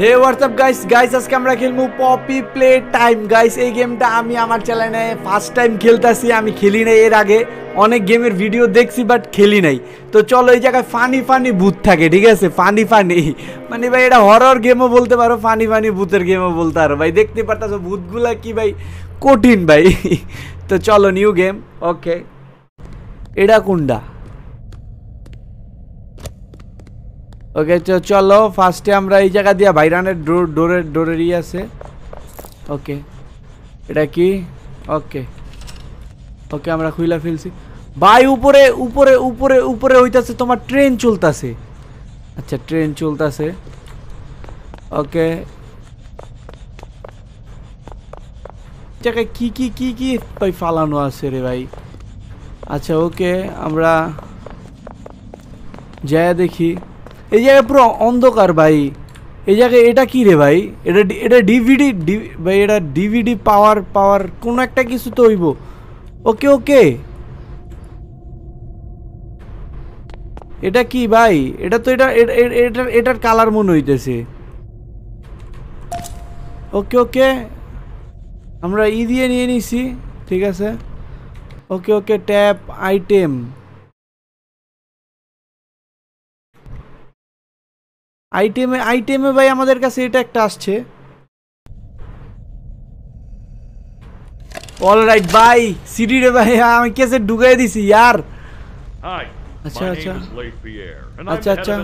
হে WhatsApp guys guys আজকে আমরা খেলবো পপি প্লে টাইম গাইস এই গেমটা আমি আমার চ্যানেলে ফার্স্ট টাইম খেলতেছি আমি খেলি নাই এর আগে অনেক গেমের ভিডিও দেখছি বাট খেলি নাই তো চলো এই জায়গায় ফানি ফানি ভূত থাকে ঠিক আছে ফানি ফানি মানে ভাই এটা হরর গেমও বলতে পারো ফানি ফানি ভূতের গেমও বলতে পারো ভাই দেখতে পারতাস ভূতগুলো কি ভাই কঠিন ভাই তো চলো নিউ গেম ওকে এটা কোনটা ওকে তো চলো ফার্স্টে আমরা এই জায়গা দিয়ে ভাইরানের ডোর ডোরের ডোরেরই আছে ওকে এটা কি ওকে ওকে আমরা খুইলা ফেলছি ভাই উপরে উপরে উপরে উপরে হইতাছে তোমার ট্রেন চলতাছে আচ্ছা ট্রেন চলতাছে ওকে জায়গায় কি কি কি কি ভাই ফালানো আছে রে ভাই আচ্ছা ওকে আমরা যায় দেখি এই জায়গায় পুরো অন্ধকার ভাই এই জায়গায় এটা কী রে ভাই এটা এটা ডিভিডি ভাই এটা ডিভিডি পাওয়ার পাওয়ার কোনো একটা কিছু তো হইব ওকে ওকে এটা কি ভাই এটা তো এটা এটার এটার কালার মনে হইতেছে ওকে ওকে আমরা ই দিয়ে নিয়ে নিছি ঠিক আছে ওকে ওকে ট্যাপ আইটেম আইটেমে আইটেমে ভাই আমাদের কাছে এটা একটা আসছে অল রাইট ভাই সিডি রে ভাই আমি কেসে ঢুকাই দিছি यार হাই अच्छा अच्छा अच्छा अच्छा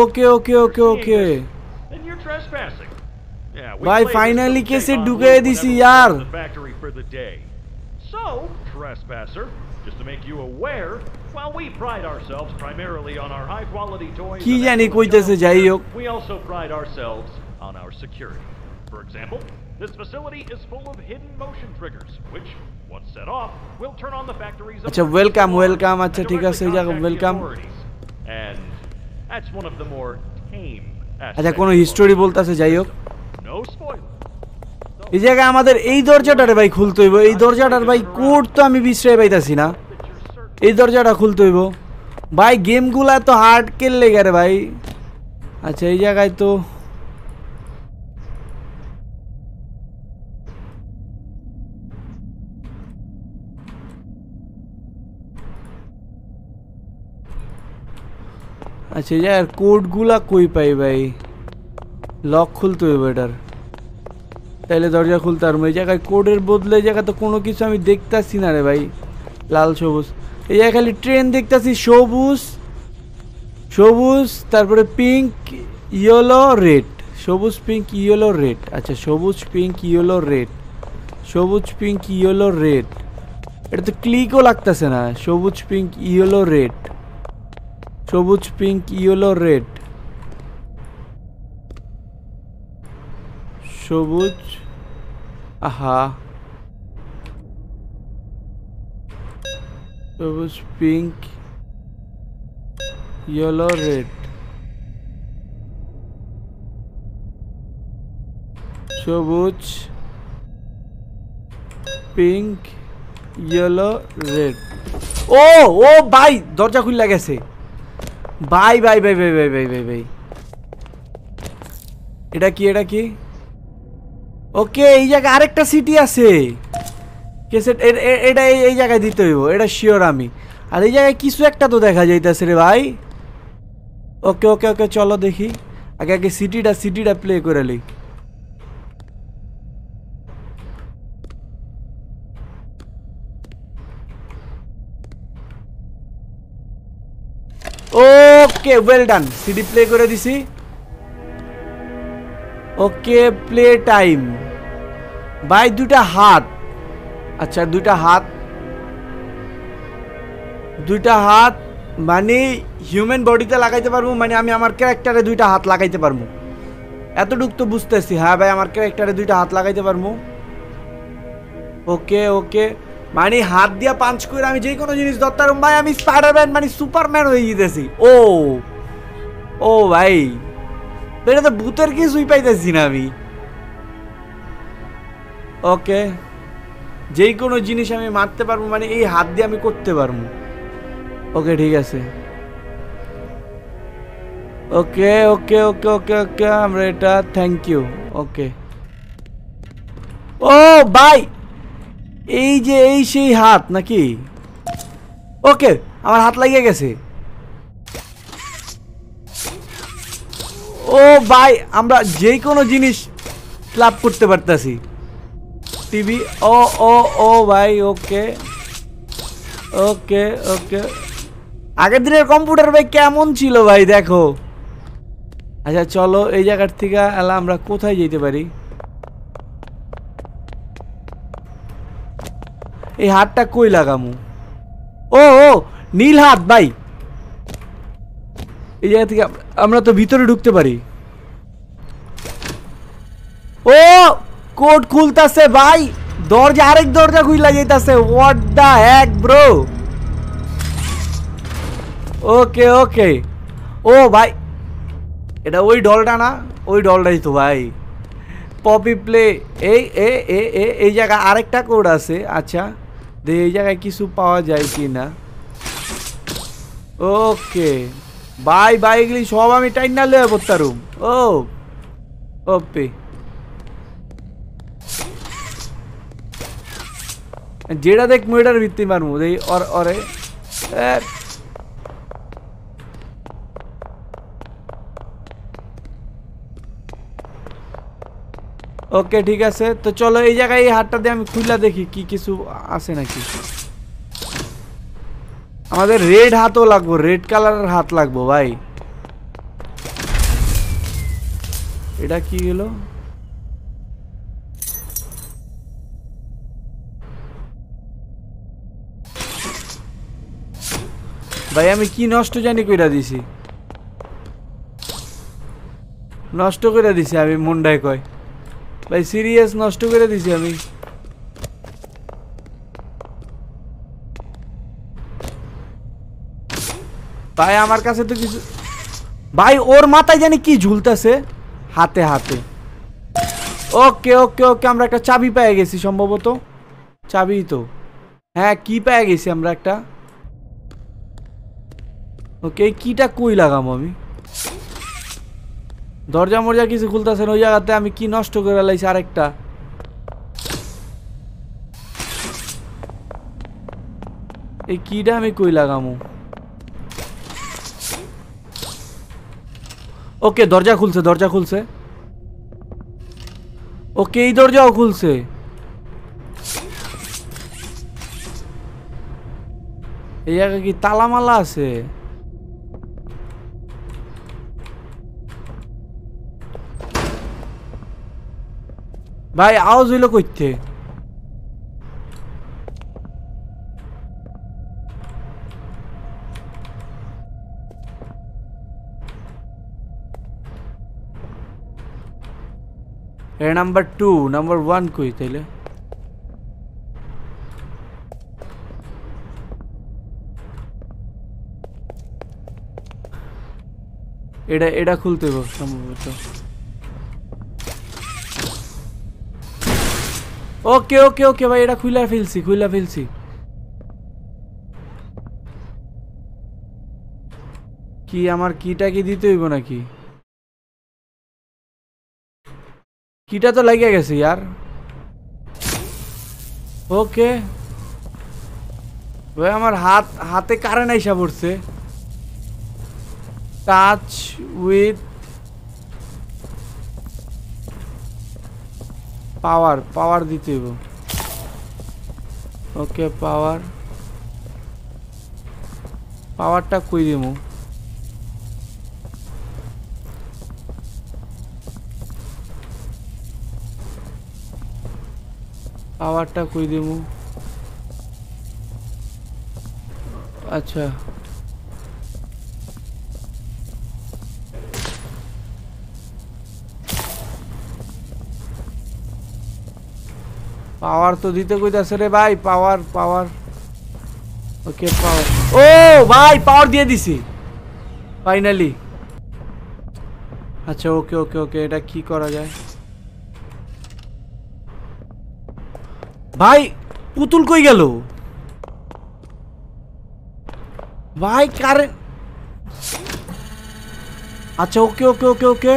ओके ओके ओके ओके भाई फाइनली कैसे ढुके दिसी यार So, trespasser, Just to make you aware, while we pride ourselves primarily on our high quality toys, we also pride ourselves on our security for example this facility is full of hidden motion triggers which once set off will turn on the factories আচ্ছা welcome welcome আচ্ছা ঠিক আছে যা welcome and that's one of the more tame আচ্ছা কোনো history বলতাছে যাই হোক এই জায়গায় আমাদের এই দরজাটারে ভাই খুলতে হইব এই দরজাটার ভাই কোড তো আমি বিশ্রয় পাইতাছি না এই দরজাটা খুলতে হইব ভাই গেমগুলা তো হার্ড খেললে গেলে ভাই আচ্ছা এই জায়গায় তো আচ্ছা এই জায়গার কোডগুলা কই পাই ভাই লক খুলতে হইব এটার তাইলে দরজা খুলতে পারবো এই জায়গায় কোডের বদলে জায়গায় তো কোনো কিছু আমি দেখতেছি না রে ভাই লাল সবুজ এই যে খালি ট্রেন দেখতেছি সবুজ সবুজ তারপরে পিঙ্ক ইয়েলো রেড সবুজ পিঙ্ক ইয়েলো রেড আচ্ছা সবুজ পিঙ্ক ইয়েলো রেড সবুজ পিঙ্ক ইয়েলো রেড এটা তো ক্লিকও লাগতেছে না সবুজ পিঙ্ক ইয়েলো রেড সবুজ পিঙ্ক ইয়েলো রেড সবুজ আহা সবুজ পিঙ্ক ইয়েলো রেড সবুজ পিঙ্ক ইয়েলো রেড ও ও ভাই দরজা খুললা গেছে ভাই ভাই ভাই ভাই ভাই ভাই ভাই ভাই এটা কি এটা কি ওকে এই জায়গায় আরেকটা সিটি আছে কেসেট এটা এই জায়গায় দিতে হইব এটা শিওর আমি আর এই জায়গায় কিছু একটা তো দেখা যাইতেছে রে ভাই ওকে ওকে ওকে চলো দেখি আগে আগে সিটিটা সিটিটা প্লে করে লি okay well done CD play করে দিছি ওকে প্লে টাইম বাই দুটা হাত আচ্ছা দুইটা হাত দুইটা হাত মানে হিউম্যান বডিতে লাগাইতে পারবো মানে আমি আমার ক্যারেক্টারে দুইটা হাত লাগাইতে পারবো এতটুক তো বুঝতেছি হ্যাঁ ভাই আমার ক্যারেক্টারে দুইটা হাত লাগাইতে পারবো ওকে ওকে মানে হাত দিয়া পাঞ্চ করে আমি যে কোনো জিনিস ধরতে ভাই আমি স্পাইডারম্যান মানে সুপারম্যান হয়ে গিয়েছি ও ও ভাই এটা তো ভূতের কিছুই পাইতেছি না আমি ওকে যে কোনো জিনিস আমি মারতে পারবো মানে এই হাত দিয়ে আমি করতে পারবো ওকে ঠিক আছে ওকে ওকে ওকে ওকে ওকে আমরা এটা থ্যাংক ইউ ওকে ও বাই এই যে এই সেই হাত নাকি ওকে আমার হাত লাগিয়ে গেছে ও বাই আমরা যে কোনো জিনিস লাভ করতে পারতাছি टीवी ও ও ओ ভাই ওকে ওকে ওকে আগের দিনের কম্পিউটার ভাই কেমন ছিল ভাই দেখো আচ্ছা চলো এই জায়গার থেকে আমরা কোথায় যেতে পারি এই হাতটা কই লাগামু ও ও নীল হাত ভাই এই জায়গা থেকে আমরা তো ভিতরে ঢুকতে পারি ও কোড খুলতাছে ভাই দরজা আরেক দরজা খুইলা যাইতাছে what the heck bro okay okay ও ভাই এটা ওই ডলটা না ওই ডলটাই তো ভাই পপি প্লে এই এ এ এ এই জায়গায় আরেকটা কোড আছে আচ্ছা দে এই জায়গায় কিছু পাওয়া যায় কি না ওকে বাই বাই এগুলি সব আমি টাইম না লেয়া পড়তারুম ও ওপি যেডা তে কম্পিউটার রিটি মারমু দেই আর আরে ওকে ঠিক আছে তো চলো এই জায়গা এই হাতটা দি আমি খোলা দেখি কি কিছু আছে নাকি আমাদের রেড হাত লাগবো রেড কালারের হাত লাগবো ভাই এটা কি হলো ভাই আমি কি নষ্ট জানি কইরা দিছি নষ্ট করে দিছি আমি মুন্ডাই কয় ভাই সিরিয়াস নষ্ট করে দিছি আমি ভাই আমার কাছে তো কিছু ভাই ওর মাথায় জানি কি ঝুলতেছে হাতে হাতে ওকে ওকে ওকে আমরা একটা চাবি পেয়ে গেছি সম্ভবত চাবি তো হ্যাঁ কি পেয়ে গেছি আমরা একটা ওকে এই কিটা কই লাগাম আমি দরজা মরজা কিছু খুলতেছেন ওই জায়গাতে আমি কি নষ্ট করে লাইছি আরেকটা এই কিটা আমি কই লাগামো ওকে দরজা খুলছে দরজা খুলছে ওকে এই দরজাও খুলছে এই জায়গা কি তালামালা আছে ভাই আওয়াজ হইলো কইতে নাম্বার টু নাম্বার ওয়ান কই তাইলে এটা এটা খুলতে সম্ভবত ওকে ওকে ওকে ভাই এটা খুইলা ফেলছি খুইলা ফেলছি কি আমার কিটা কি দিতে হইব নাকি কিটা তো লাগিয়ে গেছে ইয়ার ওকে ভাই আমার হাত হাতে কারেন্ট আইসা পড়ছে টাচ উইথ पावर पावर दीते हो ओके पावर पावर टक कोई दे मु पावर टक कोई दे मु अच्छा পাওয়ার তো দিতে কইতাছে রে ভাই পাওয়ার পাওয়ার ওকে পাওয়ার ও ভাই পাওয়ার দিয়ে দিছি ফাইনালি আচ্ছা ওকে ওকে ওকে এটা কি করা যায় ভাই পুতুল কই গেল ভাই কারেন্ট আচ্ছা ওকে ওকে ওকে ওকে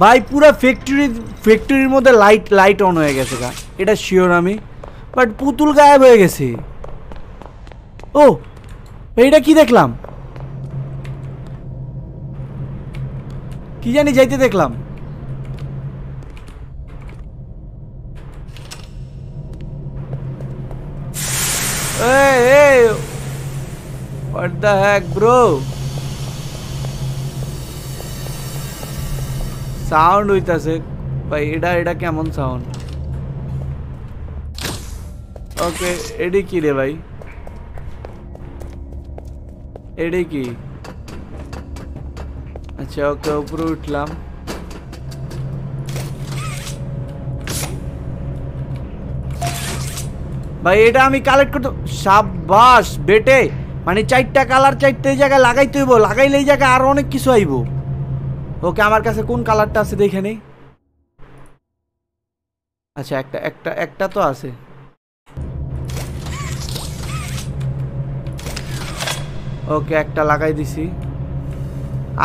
ভাই পুরো ফ্যাক্টরি ফ্যাক্টরির মধ্যে লাইট লাইট অন হয়ে গেছে গা এটা শিওর আমি বাট পুতুল গায়েব হয়ে গেছে ও এইটা কি দেখলাম কি জানি যাইতে দেখলাম ব্রো সাউন্ড হইতাছে ভাই এটা এটা কেমন সাউন্ড ওকে এডি কি রে ভাই এডি কি আচ্ছা ওকে উপরে উঠলাম ভাই এটা আমি কালেক্ট করতে সাবাস বেটে মানে চারটা কালার চারটে জায়গায় লাগাইতে হইব লাগাইলে এই জায়গায় আরো অনেক কিছু আইব ওকে আমার কাছে কোন কালারটা আছে দেখে নেই আচ্ছা একটা একটা একটা তো আছে ওকে একটা লাগাই দিছি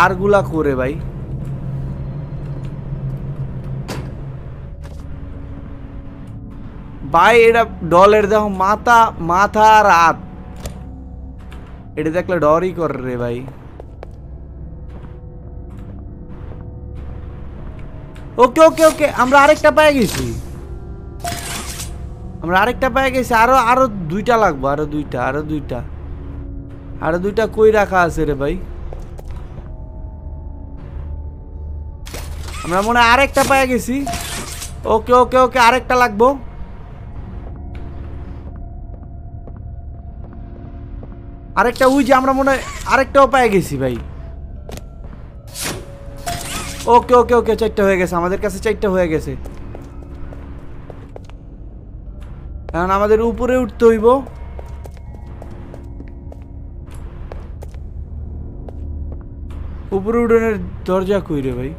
আর গুলা করে ভাই ভাই এটা ডলের দেখো মাথা মাথা আর হাত এটা দেখলে ডরই করে রে ভাই ওকে ওকে ওকে আমরা আরেকটা পায়ে গেছি আমরা আরেকটা পায়ে গেছি আরো আরো দুইটা লাগবো আরো দুইটা আরো দুইটা আরো দুইটা কই রাখা আছে রে ভাই আমরা মনে হয় আরেকটা পায়ে গেছি ওকে ওকে ওকে আরেকটা লাগবো আরেকটা ওই যে আমরা মনে হয় আরেকটাও পায়ে গেছি ভাই ওকে ওকে ওকে চারটা হয়ে গেছে আমাদের কাছে চারটা হয়ে গেছে এখন আমাদের উপরে উঠতে হইব উপরে উঠোনের দরজা কই রে ভাই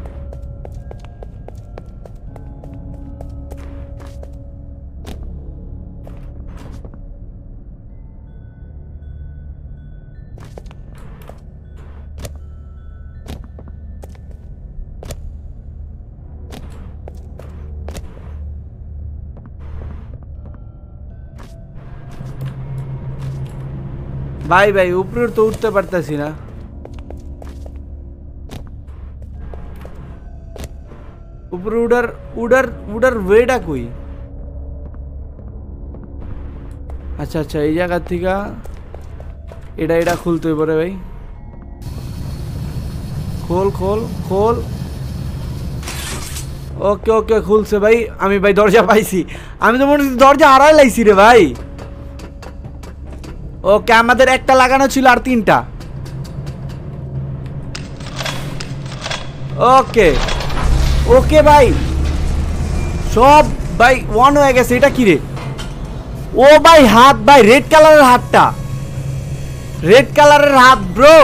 ভাই ভাই উপরে তো উঠতে পারতেছিনা উপ্রুডার উডার উডার ওয়েডা কই আচ্ছা চাই্যা গাতিকা এডা এডা খুলতেই পড়ে ভাই কোল কোল কোল ওকে ওকে খুলছে ভাই আমি ভাই দরজা পাইছি আমি তো মনে ছিল দরজা হারাইলাইছি রে ভাই ওকে আমাদের একটা লাগানো ছিল আর তিনটা ওকে ওকে ভাই সব ভাই ওয়ান হয়ে গেছে এটা কি রে ও ভাই হাত ভাই রেড কালারের হাতটা রেড কালারের হাত ব্রো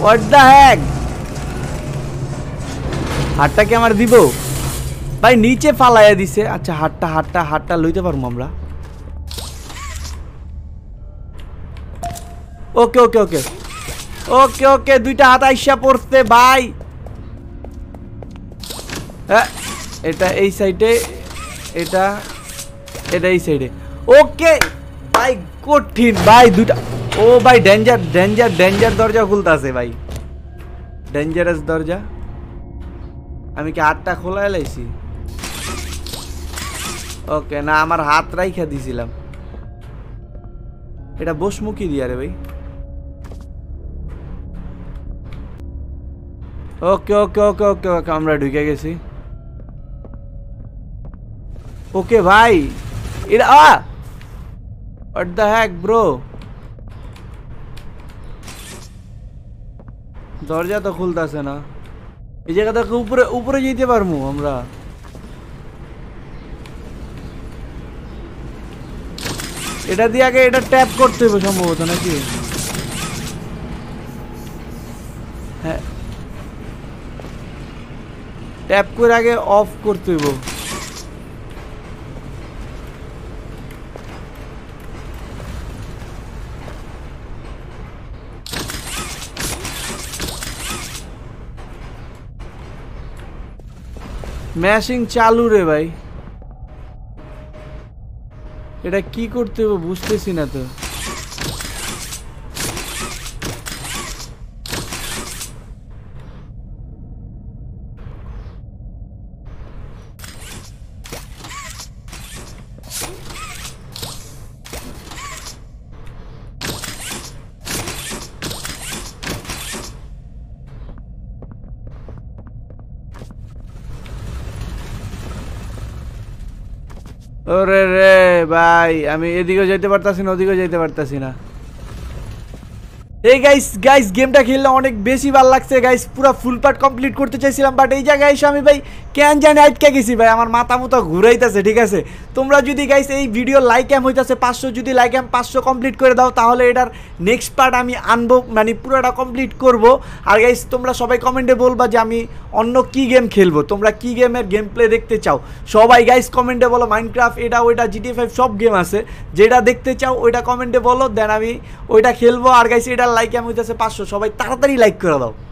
হোয়াট দ্য হ্যাক হাতটা কি আমার দিব ভাই নিচে ফালাইয়া দিছে আচ্ছা হাটটা হাটটা হাটটা লইতে পারবো আমরা ওকে ওকে ওকে ওকে ওকে দুইটা হাত আইসা পড়তে ভাই হ্যাঁ, এটা এই সাইডে এটা এটা এই সাইডে ওকে ভাই কঠিন ভাই দুটা ও ভাই ডেঞ্জার ডেঞ্জার ডেঞ্জার দরজা খুলতেছে ভাই ডেঞ্জারাস দরজা আমি কি আটটা খোলা এলাইছি ওকে না আমার হাত রাইখা দিছিলাম এটা বশমুখী দিয়া রে ভাই ওকে ওকে ওকে ওকে ক্যামেরা ঢুকে গেছে ওকে ভাই ইডা আ व्हाट द হ্যাক ব্রো দরজা তো খুলতাছে না এই জায়গাটা কি উপরে উপরে যাইতে পারমু আমরা এটা দিয়ে আগে এটা ট্যাপ করতে হবে সম্ভবত নাকি হ্যাঁ ট্যাপ করে আগে অফ করতে হইব ম্যাশিং চালু রে ভাই এটা কি করতে হবে বুঝতেছি না তো ওরে রে ভাই আমি এদিকেও যাইতে পারতাছি না ওদিকেও যাইতে পারতাছি না এই গাইস গাইস গেমটা খেললে অনেক বেশি ভাল লাগছে গাইস পুরো ফুল পার্ট কমপ্লিট করতে চাইছিলাম বাট এই জায়গায় এসে আমি ভাই কেন জানি আটকে গেছি ভাই আমার মাথা মতো ঘুরাইতেছে ঠিক আছে তোমরা যদি গাইস এই ভিডিও লাইক অ্যাম হইতেছে পাঁচশো যদি লাইক অ্যাম পাঁচশো কমপ্লিট করে দাও তাহলে এটার নেক্সট পার্ট আমি আনবো মানে পুরোটা কমপ্লিট করব আর গাইস তোমরা সবাই কমেন্টে বলবা যে আমি অন্য কি গেম খেলবো তোমরা কি গেমের গেম প্লে দেখতে চাও সবাই গাইস কমেন্টে বলো মাইনক্রাফট এটা ওইটা জিটি ফাইভ সব গেম আছে যেটা দেখতে চাও ওইটা কমেন্টে বলো দেন আমি ওইটা খেলবো আর গাইস এটা লাইক আমি হইতেছে পাঁচশো সবাই তাড়াতাড়ি লাইক করে দাও